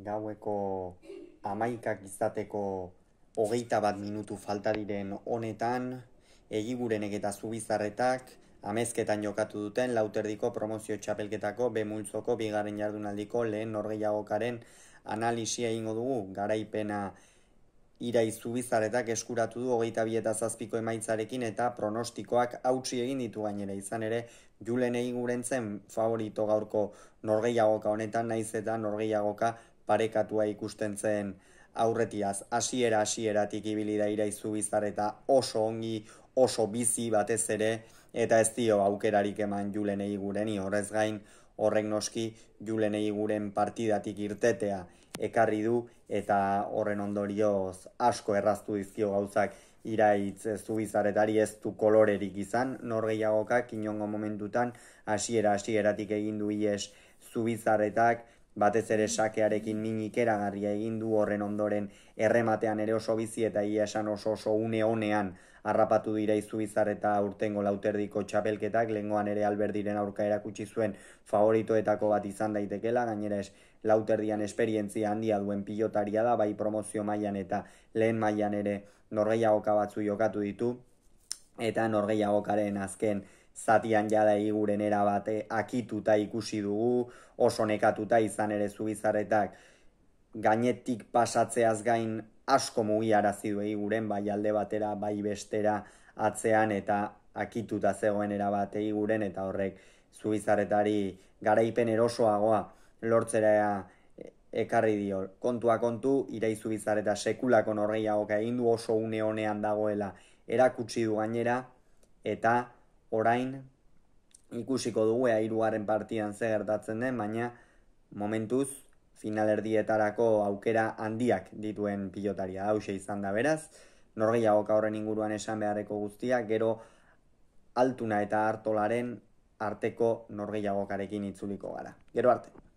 gaueko amaikak izateko hogeita bat minutu falta diren honetan, egiguren eta zubizarretak, amezketan jokatu duten, lauterdiko promozio txapelketako, bemultzoko, bigaren jardunaldiko, lehen norgeiagokaren analisia ingo dugu, garaipena irai zubizarretak eskuratu du hogeita bieta zazpiko emaitzarekin, eta pronostikoak hautsi egin ditu gainera, izan ere, Julen egin favorito gaurko norgeiagoka honetan, naiz eta norgeiagoka parekatua ikusten zen aurretiaz hasiera hasieratik ibili da iraizu bizar eta oso ongi oso bizi batez ere eta ez dio aukerarik eman julenei gureni horrez gain horrek noski julenei guren partidatik irtetea ekarri du eta horren ondorioz asko erraztu dizkio gauzak iraitz zubizaretari ez du kolorerik izan nor norgeiagokak inongo momentutan hasiera hasieratik egin du ies zubizaretak batez ere sakearekin minik ikeragarria egin du horren ondoren errematean ere oso bizi eta ia esan oso oso une honean harrapatu dira izu bizar eta urtengo lauterdiko txapelketak lengoan ere alberdiren aurka erakutsi zuen favoritoetako bat izan daitekela gainera ez lauterdian esperientzia handia duen pilotaria da bai promozio mailan eta lehen mailan ere norgeiagoka batzu jokatu ditu eta norgeiagokaren azken zatian jada iguren erabate akituta ikusi dugu, oso nekatuta izan ere zubizarretak gainetik pasatzeaz gain asko mugiarazi du iguren bai alde batera, bai bestera atzean eta akituta zegoen erabate iguren eta horrek zubizarretari garaipen erosoagoa lortzera ekarri dio. Kontua kontu, ireizu bizarreta sekulako norreiagoka egin du oso une honean dagoela erakutsi du gainera eta orain ikusiko dugu ea irugarren partidan ze gertatzen den, baina momentuz finalerdietarako aukera handiak dituen pilotaria dauxe izan da beraz. Norgeiagoka horren inguruan esan beharreko guztia, gero altuna eta hartolaren arteko norgeiagokarekin itzuliko gara. Gero arte.